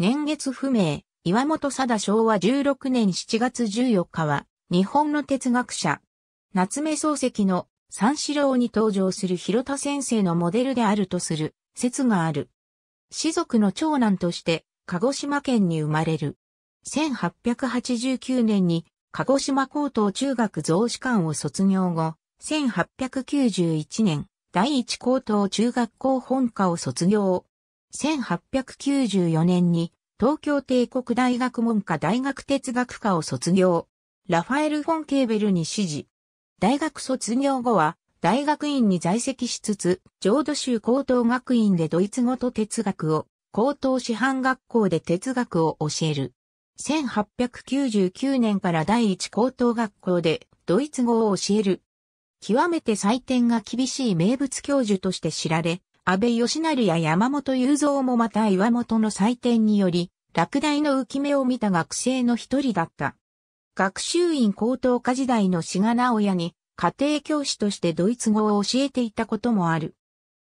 年月不明、岩本貞昭和16年7月14日は、日本の哲学者、夏目漱石の三四郎に登場する広田先生のモデルであるとする説がある。士族の長男として鹿児島県に生まれる。1889年に鹿児島高等中学増士館を卒業後、1891年第一高等中学校本科を卒業。1894年に東京帝国大学文科大学哲学科を卒業。ラファエル・フォン・ケーベルに指示。大学卒業後は、大学院に在籍しつつ、浄土宗高等学院でドイツ語と哲学を、高等師範学校で哲学を教える。1899年から第一高等学校でドイツ語を教える。極めて採点が厳しい名物教授として知られ、安倍義成や山本雄三もまた岩本の採点により、落第の浮き目を見た学生の一人だった。学習院高等科時代の志賀直哉に家庭教師としてドイツ語を教えていたこともある。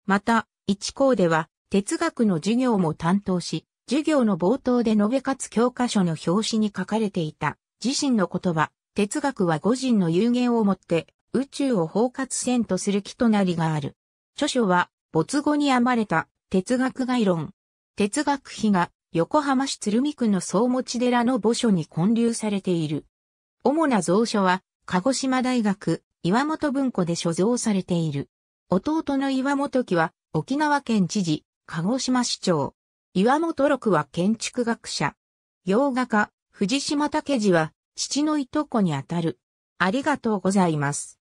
また、一校では哲学の授業も担当し、授業の冒頭で述べかつ教科書の表紙に書かれていた自身の言葉、哲学は五人の有限をもって宇宙を包括せんとする木となりがある。著書は没後に編まれた哲学概論。哲学碑が横浜市鶴見区の総持寺の墓所に建立されている。主な蔵書は鹿児島大学岩本文庫で所蔵されている。弟の岩本木は沖縄県知事、鹿児島市長。岩本六は建築学者。洋画家、藤島武次は父のいとこにあたる。ありがとうございます。